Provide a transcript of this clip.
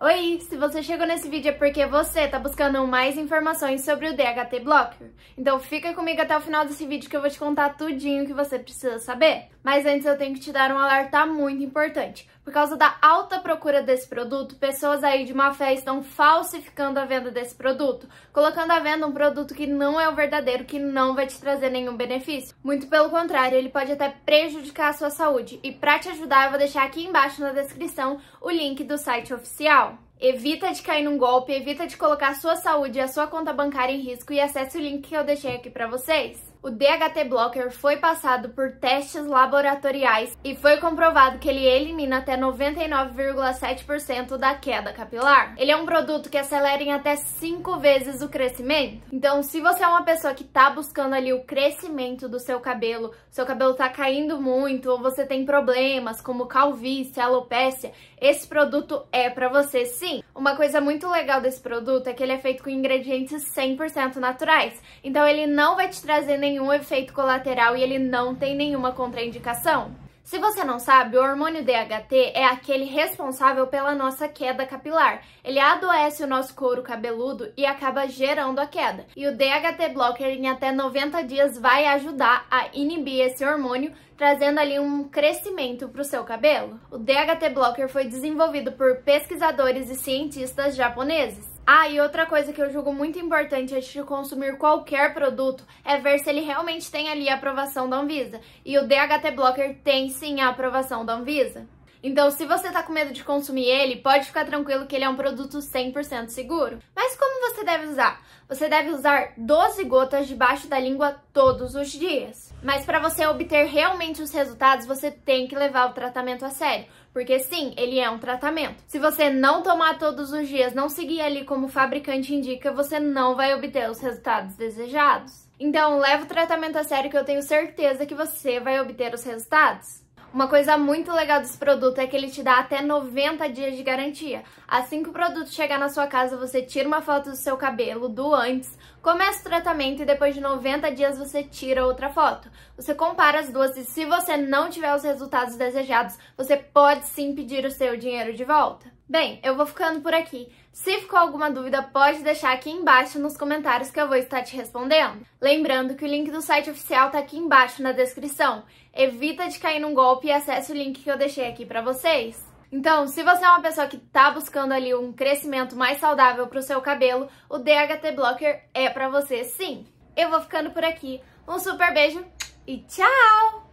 Oi, se você chegou nesse vídeo é porque você está buscando mais informações sobre o DHT Blocker. Então fica comigo até o final desse vídeo que eu vou te contar tudinho que você precisa saber. Mas antes eu tenho que te dar um alerta muito importante. Por causa da alta procura desse produto, pessoas aí de má fé estão falsificando a venda desse produto, colocando à venda um produto que não é o verdadeiro, que não vai te trazer nenhum benefício. Muito pelo contrário, ele pode até prejudicar a sua saúde. E para te ajudar, eu vou deixar aqui embaixo na descrição o link do site oficial. Evita de cair num golpe, evita de colocar sua saúde e a sua conta bancária em risco e acesse o link que eu deixei aqui para vocês o DHT blocker foi passado por testes laboratoriais e foi comprovado que ele elimina até 99,7% da queda capilar. Ele é um produto que acelera em até 5 vezes o crescimento. Então, se você é uma pessoa que está buscando ali o crescimento do seu cabelo, seu cabelo está caindo muito ou você tem problemas como calvície, alopécia, esse produto é para você sim. Uma coisa muito legal desse produto é que ele é feito com ingredientes 100% naturais. Então, ele não vai te trazer nem nenhum efeito colateral e ele não tem nenhuma contraindicação? Se você não sabe, o hormônio DHT é aquele responsável pela nossa queda capilar. Ele adoece o nosso couro cabeludo e acaba gerando a queda. E o DHT blocker em até 90 dias vai ajudar a inibir esse hormônio, trazendo ali um crescimento para o seu cabelo. O DHT blocker foi desenvolvido por pesquisadores e cientistas japoneses. Ah, e outra coisa que eu julgo muito importante antes de consumir qualquer produto é ver se ele realmente tem ali a aprovação da Anvisa. E o DHT Blocker tem sim a aprovação da Anvisa. Então, se você tá com medo de consumir ele, pode ficar tranquilo que ele é um produto 100% seguro. Mas como você deve usar? Você deve usar 12 gotas debaixo da língua todos os dias. Mas para você obter realmente os resultados, você tem que levar o tratamento a sério. Porque sim, ele é um tratamento. Se você não tomar todos os dias, não seguir ali como o fabricante indica, você não vai obter os resultados desejados. Então, leva o tratamento a sério que eu tenho certeza que você vai obter os resultados. Uma coisa muito legal desse produto é que ele te dá até 90 dias de garantia. Assim que o produto chegar na sua casa, você tira uma foto do seu cabelo, do antes, começa o tratamento e depois de 90 dias você tira outra foto. Você compara as duas e se você não tiver os resultados desejados, você pode sim pedir o seu dinheiro de volta. Bem, eu vou ficando por aqui. Se ficou alguma dúvida, pode deixar aqui embaixo nos comentários que eu vou estar te respondendo. Lembrando que o link do site oficial tá aqui embaixo na descrição. Evita de cair num golpe e acesse o link que eu deixei aqui para vocês. Então, se você é uma pessoa que tá buscando ali um crescimento mais saudável para o seu cabelo, o DHT Blocker é para você sim. Eu vou ficando por aqui. Um super beijo e tchau!